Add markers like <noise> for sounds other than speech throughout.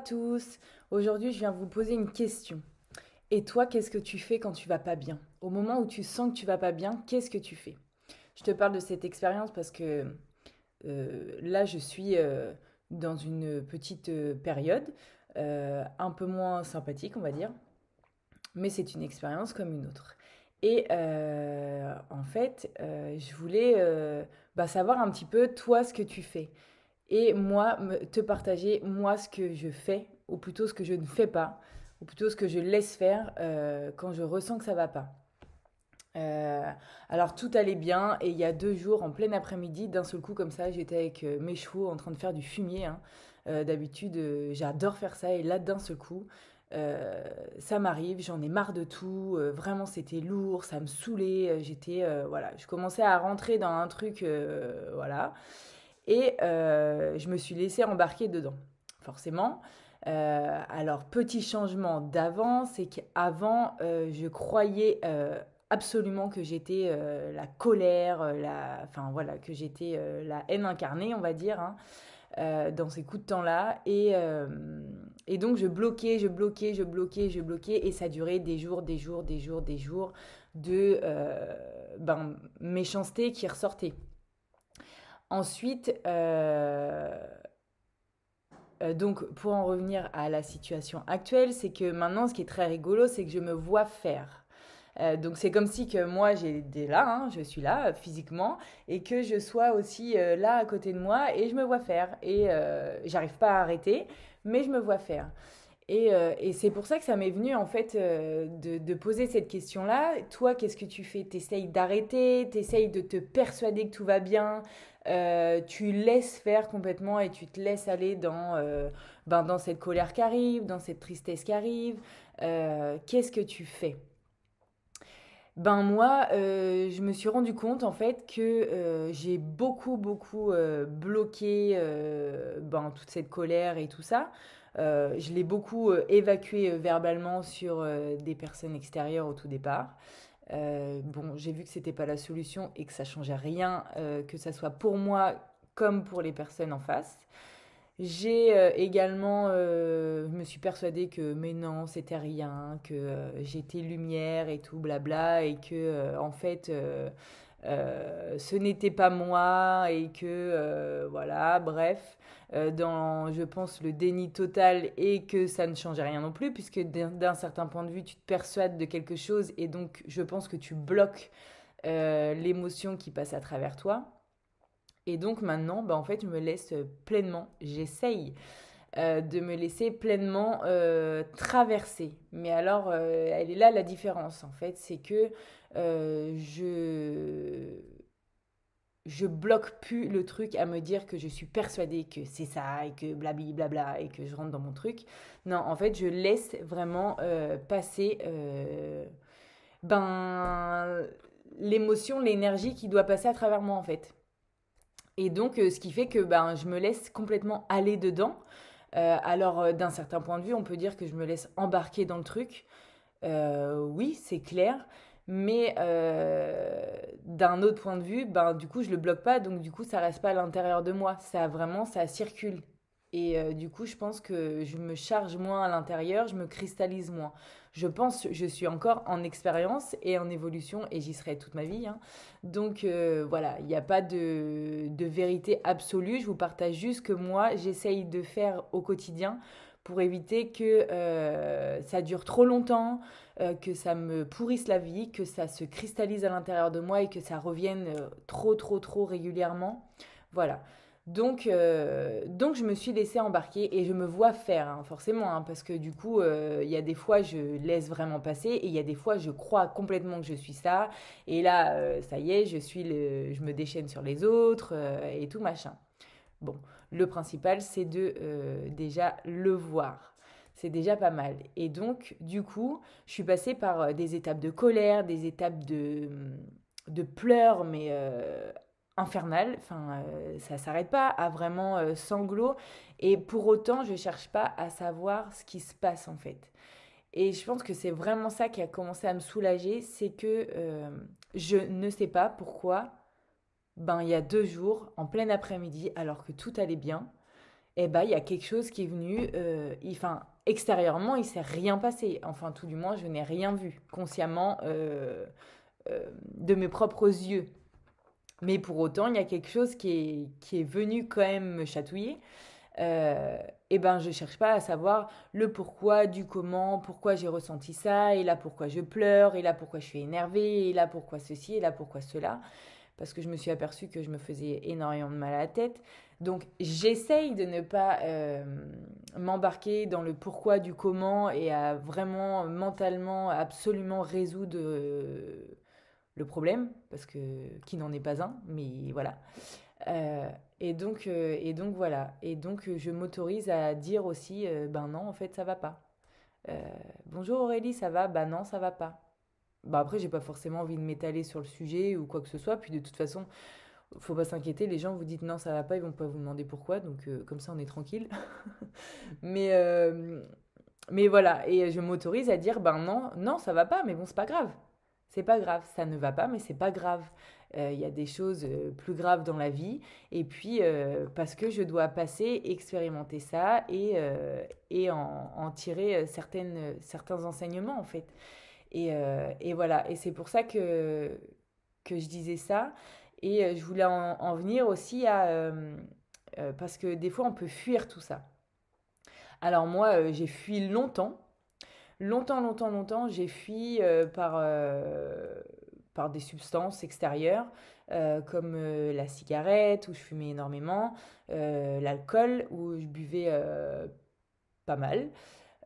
tous. Aujourd'hui, je viens vous poser une question. Et toi, qu'est-ce que tu fais quand tu vas pas bien Au moment où tu sens que tu vas pas bien, qu'est-ce que tu fais Je te parle de cette expérience parce que euh, là, je suis euh, dans une petite euh, période un peu moins sympathique, on va dire. Mais c'est une expérience comme une autre. Et en fait, je voulais bah, savoir un petit peu toi ce que tu fais et moi te partager moi ce que je fais ou plutôt ce que je ne fais pas ou plutôt ce que je laisse faire euh, quand je ressens que ça va pas. Euh, alors tout allait bien et il y a deux jours en plein après-midi, d'un seul coup comme ça, j'étais avec euh, mes chevaux en train de faire du fumier. Hein. D'habitude, j'adore faire ça et là d'un seul coup, ça m'arrive, j'en ai marre de tout, vraiment c'était lourd, ça me saoulait, j'étais, voilà, je commençais à rentrer dans un truc, voilà. Et euh, je me suis laissée embarquer dedans, forcément. Euh, alors, petit changement d'avant, c'est qu'avant, euh, je croyais absolument que j'étais la colère, la... voilà, que j'étais la haine incarnée, on va dire, hein, dans ces coups de temps-là. Et, donc, je bloquais, je bloquais, je bloquais, je bloquais, et ça durait des jours, des jours, des jours, des jours de ben, méchanceté qui ressortait. Ensuite, euh, euh, donc pour en revenir à la situation actuelle, c'est que maintenant, ce qui est très rigolo, c'est que je me vois faire. Euh, donc c'est comme si que moi j'étais là, hein, je suis là physiquement, et que je sois aussi là à côté de moi et je me vois faire. Et j'arrive pas à arrêter, mais je me vois faire. Euh, et, c'est pour ça que ça m'est venu en fait euh, de, poser cette question-là. Toi, qu'est-ce que tu fais T'essayes d'arrêter, t'essayes de te persuader que tout va bien, euh, tu laisses faire complètement et tu te laisses aller dans, ben, dans cette colère qui arrive, dans cette tristesse qui arrive. qu'est-ce que tu fais ben moi, euh, je me suis rendu compte en fait que euh, j'ai beaucoup beaucoup euh, bloqué ben, toute cette colère et tout ça. je l'ai beaucoup évacué verbalement sur des personnes extérieures au tout départ. bon, j'ai vu que ce n'était pas la solution et que ça changeait rien, que ce soit pour moi comme pour les personnes en face. J'ai euh, également, je euh, me suis persuadée que mais non, c'était rien, que euh, j'étais lumière et tout, blabla, et que en fait, ce n'était pas moi, et que voilà, bref, dans, je pense, le déni total, et que ça ne changeait rien non plus, puisque d'un certain point de vue, tu te persuades de quelque chose, et donc je pense que tu bloques l'émotion qui passe à travers toi. Et donc maintenant, bah, en fait, je me laisse euh, pleinement, j'essaye euh, de me laisser pleinement euh, traverser. Mais alors, elle est là la différence, en fait, c'est que je je bloque plus le truc à me dire que je suis persuadée que c'est ça et que blabli blabla et que je rentre dans mon truc. Non, en fait, je laisse vraiment passer ben l'émotion, l'énergie qui doit passer à travers moi en fait. Et donc, euh, ce qui fait que ben, je me laisse complètement aller dedans. Euh, alors, euh, d'un certain point de vue, on peut dire que je me laisse embarquer dans le truc. oui, c'est clair. Mais d'un autre point de vue, ben, du coup, je le bloque pas. Donc, du coup, ça reste pas à l'intérieur de moi. Ça vraiment, ça circule. Et euh, du coup, je pense que je me charge moins à l'intérieur, je me cristallise moins. Je pense je suis encore en expérience et en évolution et j'y serai toute ma vie. Hein. Donc euh, voilà, il n'y a pas de, vérité absolue. Je vous partage juste que moi, j'essaye de faire au quotidien pour éviter que euh, ça dure trop longtemps, que ça me pourrisse la vie, que ça se cristallise à l'intérieur de moi et que ça revienne trop, trop, trop régulièrement. Voilà. Donc, euh, donc je me suis laissée embarquer et je me vois faire, hein, forcément, hein, parce que du coup, euh, il y a des fois, je laisse vraiment passer et il y a des fois, je crois complètement que je suis ça. Et là, euh, ça y est, je, suis le, je me déchaîne sur les autres et tout machin. Bon, le principal, c'est de déjà le voir. C'est déjà pas mal. Et donc, du coup, je suis passée par des étapes de colère, des étapes de, de pleurs, mais infernal, enfin, euh, ça s'arrête pas, à vraiment euh, sanglots. Et pour autant, je ne cherche pas à savoir ce qui se passe en fait. Et je pense que c'est vraiment ça qui a commencé à me soulager, c'est que euh, je ne sais pas pourquoi, ben il y a deux jours, en plein après-midi, alors que tout allait bien, et eh ben il y a quelque chose qui est venu, enfin extérieurement il s'est rien passé, enfin tout du moins je n'ai rien vu consciemment de mes propres yeux. Mais pour autant, il y a quelque chose qui est, qui est venu quand même me chatouiller. Euh, et ben, je cherche pas à savoir le pourquoi, du comment, pourquoi j'ai ressenti ça, et là pourquoi je pleure, et là pourquoi je suis énervée, et là pourquoi ceci, et là pourquoi cela. Parce que je me suis aperçue que je me faisais énormément de mal à la tête. Donc, j'essaye de ne pas euh, m'embarquer dans le pourquoi, du comment, et à vraiment mentalement, absolument résoudre. Euh, le problème, parce que qui n'en est pas un, mais voilà. Euh, et, donc, euh, et donc voilà. Et donc euh, je m'autorise à dire aussi, ben non, en fait, ça va pas. Bonjour Aurélie, ça va Ben non, ça va pas. Bah après, j'ai pas forcément envie de m'étaler sur le sujet ou quoi que ce soit. Puis de toute façon, faut pas s'inquiéter. Les gens vous disent non, ça va pas, ils vont pas vous demander pourquoi. Donc comme ça, on est tranquille. <laughs> mais mais voilà. Et je m'autorise à dire, ben non, non, ça va pas. Mais bon, c'est pas grave. C'est pas grave, ça ne va pas, mais c'est pas grave. Il euh, y a des choses euh, plus graves dans la vie. Et puis, euh, parce que je dois passer, expérimenter ça et, et en, tirer certaines, certains enseignements, en fait. Et, et voilà. Et c'est pour ça que, que je disais ça. Et je voulais en, en venir aussi à. parce que des fois, on peut fuir tout ça. Alors, moi, j'ai fui longtemps Longtemps, longtemps, longtemps, j'ai fui euh, euh, par, des substances extérieures. Euh, comme la cigarette où je fumais énormément, l'alcool où je buvais pas mal.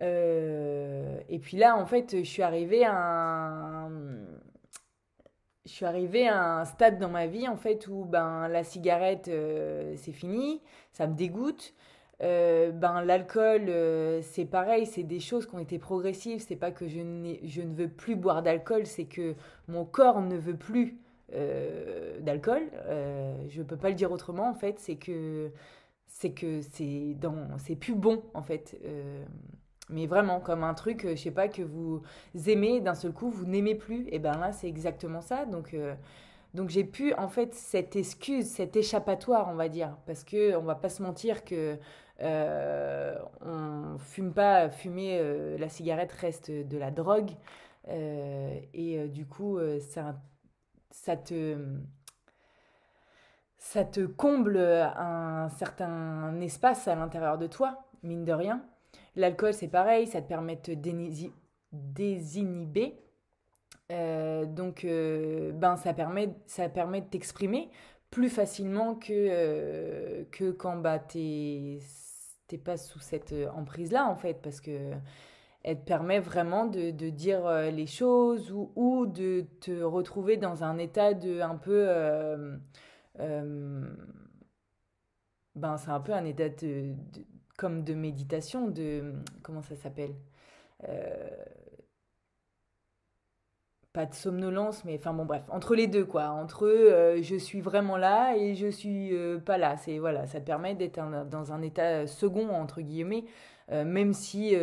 et puis là, en fait, je suis arrivée à un... Je suis un stade dans ma vie en fait où ben la cigarette c'est fini, ça me dégoûte. Euh, ben l'alcool euh, c'est pareil c'est des choses qui ont été progressives c'est pas que je, je ne veux plus boire d'alcool c'est que mon corps ne veut plus euh, d'alcool je peux pas le dire autrement en fait c'est que c'est que c'est dans c'est plus bon en fait mais vraiment comme un truc je sais pas que vous aimez d'un seul coup vous n'aimez plus et ben là c'est exactement ça donc donc j'ai pu en fait cette excuse, cet échappatoire, on va dire, parce que on va pas se mentir que euh, on fume pas, fumer euh, la cigarette reste de la drogue euh, et euh, du coup ça, te ça te comble un certain espace à l'intérieur de toi, mine de rien. L'alcool c'est pareil, ça te permet de désinhiber euh, donc, euh, ben, ça permet, ça permet de t'exprimer plus facilement que, euh, que quand bah, tu t'es, pas sous cette emprise-là, en fait, parce que elle te permet vraiment de, de dire les choses ou, ou, de te retrouver dans un état de un peu. ben, c'est un peu un état comme de méditation, de. Comment ça s'appelle pas de somnolence, mais enfin bon, bref, entre les deux, quoi. Entre euh, je suis vraiment là et je suis euh, pas là. C'est voilà, ça te permet d'être dans un état euh, second, entre guillemets, même, si,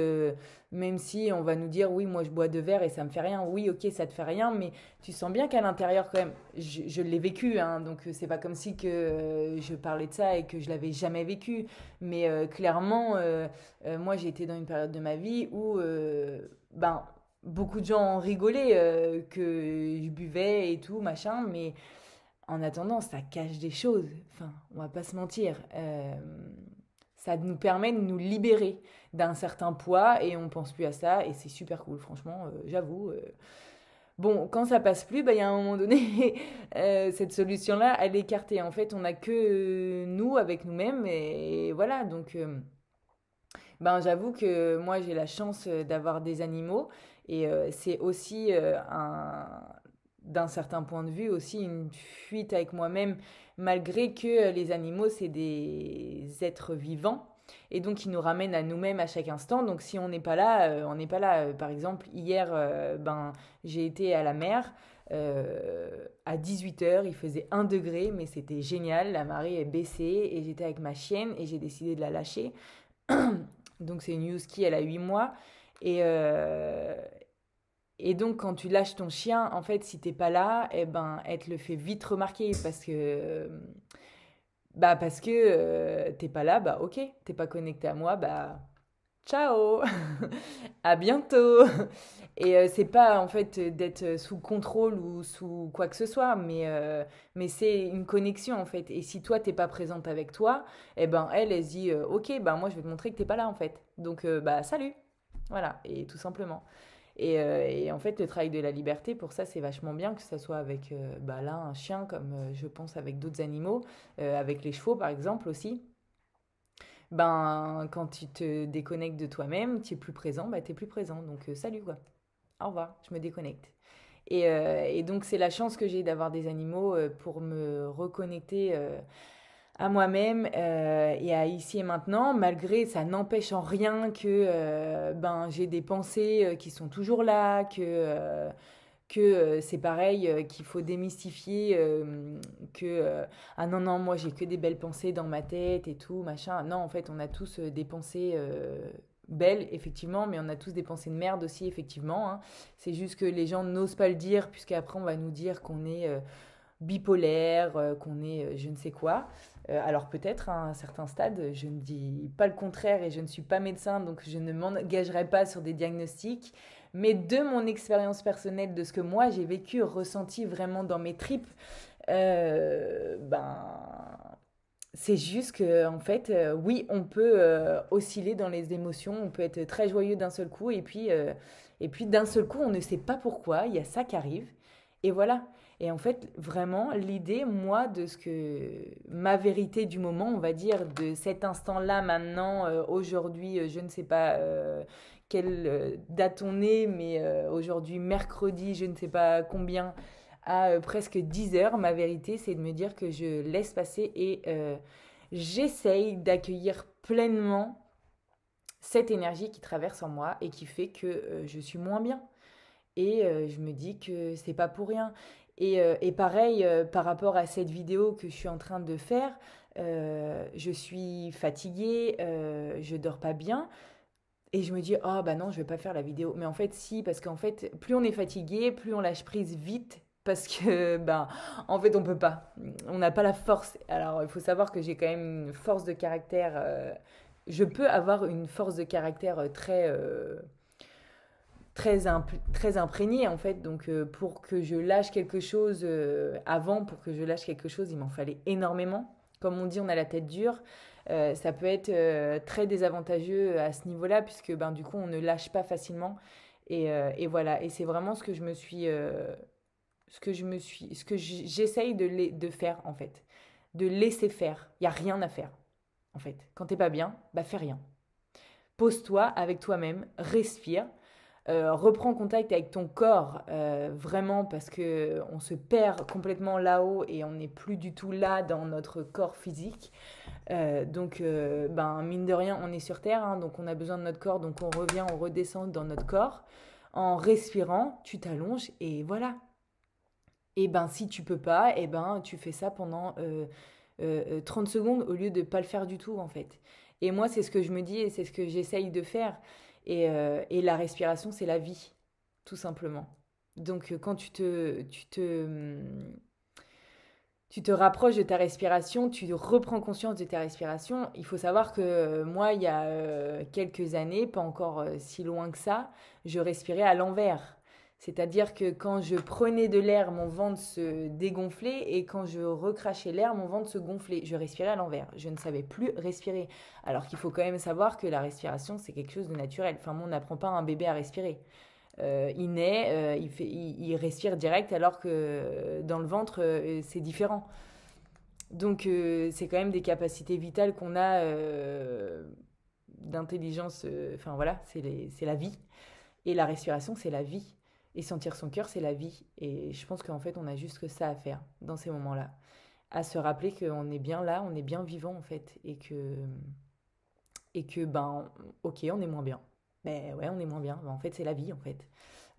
même si on va nous dire oui, moi je bois deux verres et ça me fait rien. Oui, ok, ça te fait rien, mais tu sens bien qu'à l'intérieur, quand même, je, l'ai vécu, hein, donc c'est pas comme si que je parlais de ça et que je l'avais jamais vécu. Mais clairement, moi j'ai été dans une période de ma vie où, ben, beaucoup de gens rigolaient euh, que je buvais et tout, machin, mais en attendant, ça cache des choses. Enfin, on va pas se mentir. Euh, ça nous permet de nous libérer d'un certain poids et on pense plus à ça et c'est super cool, franchement, euh, j'avoue. Bon, quand ça passe plus, bah, il y a un moment donné, <laughs> cette solution-là, elle est écartée. En fait, on n'a que nous avec nous-mêmes et voilà, donc ben, j'avoue que moi j'ai la chance euh, d'avoir des animaux et euh, c'est aussi euh, un d'un certain point de vue aussi une fuite avec moi-même malgré que les animaux c'est des êtres vivants et donc ils nous ramènent à nous-mêmes à chaque instant donc si on n'est pas là on n'est pas là par exemple hier ben j'ai été à la mer à 18h, il faisait 1 degré, mais c'était génial. La marée est baissée et j'étais avec ma chienne et j'ai décidé de la lâcher <clears throat> donc c'est une husky, elle a 8 mois. Et, euh, et donc quand tu lâches ton chien, en fait, si t'es pas là, eh ben, elle te le fait vite remarquer parce que... Bah parce que euh, t'es pas là, bah ok, t'es pas connecté à moi, bah ciao, <laughs> à bientôt. Et euh, c'est pas en fait d'être sous contrôle ou sous quoi que ce soit, mais, euh, mais c'est une connexion en fait. Et si toi t'es pas présente avec toi, eh ben elle elle se dit euh, ok ben moi je vais te montrer que tu t'es pas là en fait. Donc bah salut, voilà et tout simplement. Et, en fait le travail de la liberté pour ça c'est vachement bien que ça soit avec bah, un chien comme je pense avec d'autres animaux, avec les chevaux par exemple aussi ben, quand tu te déconnectes de toi-même, tu es plus présent, bah, tu es plus présent. Donc, euh, salut, quoi. Au revoir, je me déconnecte. Et, euh, et donc, c'est la chance que j'ai d'avoir des animaux euh, pour me reconnecter à moi-même et à ici et maintenant, malgré ça n'empêche en rien que ben, j'ai des pensées qui sont toujours là, que que euh, c'est pareil, euh, qu'il faut démystifier euh, que ah non, non, moi j'ai que des belles pensées dans ma tête et tout, machin. Non, en fait, on a tous des pensées belles, effectivement, mais on a tous des pensées de merde aussi, effectivement. Hein. C'est juste que les gens n'osent pas le dire, puisqu'après, on va nous dire qu'on est bipolaire, qu'on est je ne sais quoi. alors peut-être, hein, à un certain stade, je ne dis pas le contraire et je ne suis pas médecin, donc je ne m'engagerai pas sur des diagnostics mais de mon expérience personnelle, de ce que moi j'ai vécu, ressenti vraiment dans mes tripes, euh, ben, c'est juste que, en fait, euh, oui, on peut euh, osciller dans les émotions, on peut être très joyeux d'un seul coup, et puis, et puis d'un seul coup, on ne sait pas pourquoi, il y a ça qui arrive, et voilà. Et en fait, vraiment, l'idée, moi, de ce que ma vérité du moment, on va dire, de cet instant-là, maintenant, aujourd'hui, je ne sais pas, quelle euh, date on est, mais euh, aujourd'hui, mercredi, je ne sais pas combien, à euh, presque 10 heures, ma vérité, c'est de me dire que je laisse passer et j'essaye d'accueillir pleinement cette énergie qui traverse en moi et qui fait que je suis moins bien. Et je me dis que c'est pas pour rien. Et, et pareil, par rapport à cette vidéo que je suis en train de faire, je suis fatiguée, je dors pas bien. Et je me dis, oh, bah non, je vais pas faire la vidéo. Mais en fait, si, parce qu'en fait, plus on est fatigué, plus on lâche prise vite. Parce que, <laughs> ben, en fait, on peut pas. On n'a pas la force. Alors, il faut savoir que j'ai quand même une force de caractère. Euh, je peux avoir une force de caractère euh, très. Euh, très, très imprégnée en fait. Donc pour que je lâche quelque chose avant, pour que je lâche quelque chose, il m'en fallait énormément. Comme on dit, on a la tête dure. Euh, ça peut être euh, très désavantageux euh, à ce niveau-là, puisque ben, du coup, on ne lâche pas facilement. Et, voilà, et c'est vraiment ce que je me suis... ce que je me suis... Ce que j'essaye de, de faire, en fait. De laisser faire. Il n'y a rien à faire, en fait. Quand t'es pas bien, bah fais rien. Pose-toi avec toi-même, respire euh, reprends contact avec ton corps, euh, vraiment, parce que se perd complètement là-haut et on n'est plus du tout là dans notre corps physique. Euh, donc, ben, mine de rien, on est sur Terre, hein, donc on a besoin de notre corps, donc on revient, on redescend dans notre corps. En respirant, tu t'allonges et voilà. Et eh ben, si tu peux pas, et eh ben, tu fais ça pendant 30 secondes au lieu de pas le faire du tout, en fait. Et moi, c'est ce que je me dis et c'est ce que j'essaye de faire. Euh, et, la respiration, c'est la vie, tout simplement. Donc euh, quand tu te, mm, tu te rapproches de ta respiration, tu reprends conscience de ta respiration. Il faut savoir que euh, moi, il y a quelques années, pas encore si loin que ça, je respirais à l'envers. C'est-à-dire que quand je prenais de l'air, mon ventre se dégonflait et quand je recrachais l'air, mon ventre se gonflait. Je respirais à l'envers. Je ne savais plus respirer. Alors qu'il faut quand même savoir que la respiration, c'est quelque chose de naturel. Enfin, on n'apprend pas un bébé à respirer. Euh, il naît, euh, il, fait, il, respire direct alors que euh, dans le ventre, c'est différent. Donc c'est quand même des capacités vitales qu'on a d'intelligence. Enfin voilà, c'est la vie. Et la respiration, c'est la vie. Et sentir son cœur, c'est la vie. Et je pense qu'en fait, on a juste que ça à faire dans ces moments-là. À se rappeler qu'on est bien là, on est bien vivant en fait. Et que. Et que, ben, ok, on est moins bien. Mais ouais, on est moins bien. en fait, c'est la vie en fait.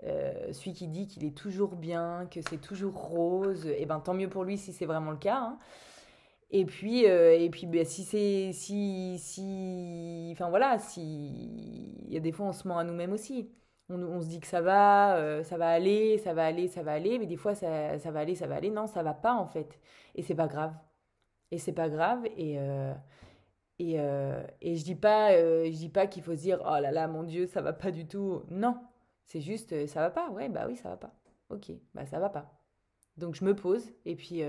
Euh, celui qui dit qu'il est toujours bien, que c'est toujours rose, et eh ben tant mieux pour lui si c'est vraiment le cas. Hein. Et puis, euh, et puis ben, si c'est. Si, si. Enfin voilà, si. Il y a des fois, on se ment à nous-mêmes aussi on, on, se dit que ça va, ça va aller, ça va aller, ça va aller, mais des fois ça, ça va aller, ça va aller, non, ça va pas en fait. Et c'est pas grave. Et c'est pas grave. Et, et, et, je dis pas, je dis pas qu'il faut se dire oh là là, mon Dieu, ça va pas du tout. Non, c'est juste ça va pas. Ouais, bah oui, ça va pas. Ok, bah ça va pas. Donc je me pose et puis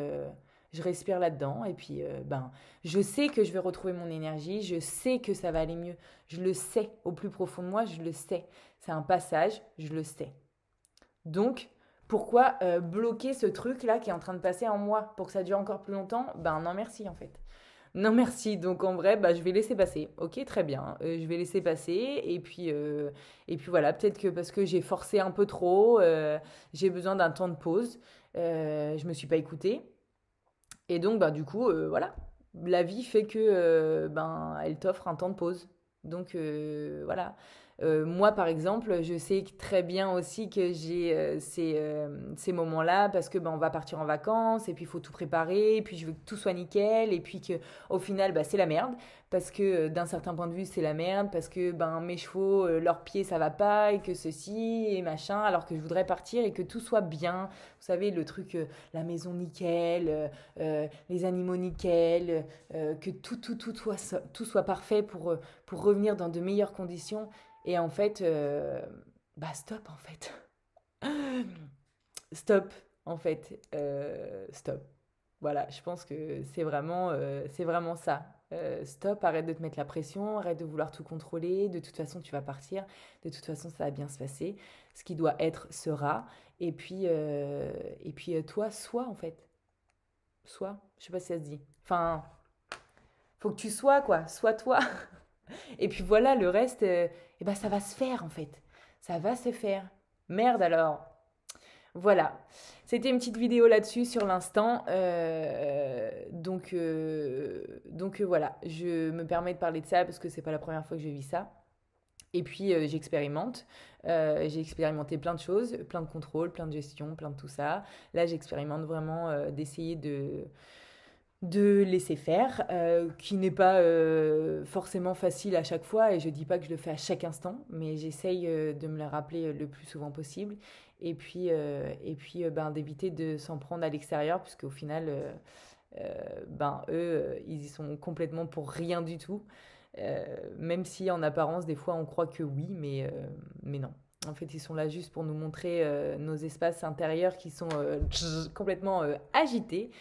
je respire là-dedans et puis euh, ben je sais que je vais retrouver mon énergie, je sais que ça va aller mieux, je le sais au plus profond de moi, je le sais. C'est un passage, je le sais. Donc pourquoi euh, bloquer ce truc là qui est en train de passer en moi pour que ça dure encore plus longtemps Ben non merci en fait. Non merci. Donc en vrai, bah, je vais laisser passer. Ok, très bien. Euh, je vais laisser passer. Et puis, et puis voilà, peut-être que parce que j'ai forcé un peu trop, j'ai besoin d'un temps de pause. je me suis pas écoutée. Et donc, bah, du coup, euh, voilà, la vie fait que euh, ben, elle t'offre un temps de pause. Donc, euh, voilà. Euh, moi, par exemple, je sais très bien aussi que j'ai euh, euh, ces, moments-là parce que ben, on va partir en vacances et puis il faut tout préparer et puis je veux que tout soit nickel et puis que au final, ben, c'est la merde parce que d'un certain point de vue, c'est la merde parce que ben mes chevaux, leurs pieds, ça va pas et que ceci et machin, alors que je voudrais partir et que tout soit bien. Vous savez le truc, la maison nickel, les animaux nickel, que tout tout tout soit tout soit parfait pour pour revenir dans de meilleures conditions. Et en fait, euh, bah stop en fait. <laughs> stop en fait. Euh, stop. Voilà, je pense que c'est vraiment, euh, vraiment ça. stop, arrête de te mettre la pression, arrête de vouloir tout contrôler, de toute façon tu vas partir, de toute façon ça va bien se passer, ce qui doit être sera, et puis, et puis toi, sois en fait. Sois, je sais pas si ça se dit. Enfin, faut que tu sois quoi, sois toi. <laughs> Et puis voilà, le reste, euh, eh ben, ça va se faire en fait. Ça va se faire. Merde alors. Voilà. C'était une petite vidéo là-dessus sur l'instant. Euh, donc euh, donc voilà, je me permets de parler de ça parce que c'est pas la première fois que je vis ça. Et puis j'expérimente. j'ai expérimenté plein de choses, plein de contrôles, plein de gestion, plein de tout ça. Là, j'expérimente vraiment d'essayer de de laisser faire, euh, qui n'est pas euh, forcément facile à chaque fois, et je ne dis pas que je le fais à chaque instant, mais j'essaye euh, de me la rappeler le plus souvent possible, et puis, et puis ben, d'éviter de s'en prendre à l'extérieur, au final, ben, eux, ils y sont complètement pour rien du tout, même si en apparence, des fois, on croit que oui, mais, mais non. En fait, ils sont là juste pour nous montrer nos espaces intérieurs qui sont complètement agités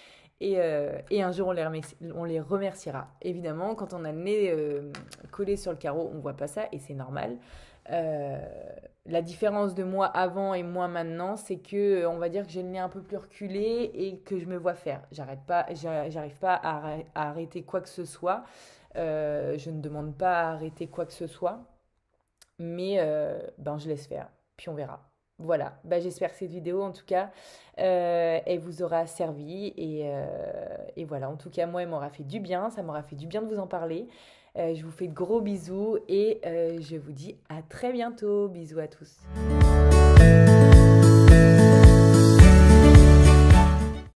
euh, et, un jour, on les, remerciera. Évidemment, quand on a le nez euh, collé sur le carreau, on ne voit pas ça et c'est normal. Euh, la différence de moi avant et moi maintenant, c'est que on va dire que j'ai le nez un peu plus reculé et que je me vois faire. J'arrête pas, j'arrive pas à arrêter quoi que ce soit. je ne demande pas à arrêter quoi que ce soit, mais ben je laisse faire. Puis on verra. Voilà, bah, j'espère que cette vidéo en tout cas, euh, elle vous aura servi euh, et, voilà, en tout cas moi elle m'aura fait du bien, ça m'aura fait du bien de vous en parler. Euh, je vous fais de gros bisous et je vous dis à très bientôt, bisous à tous.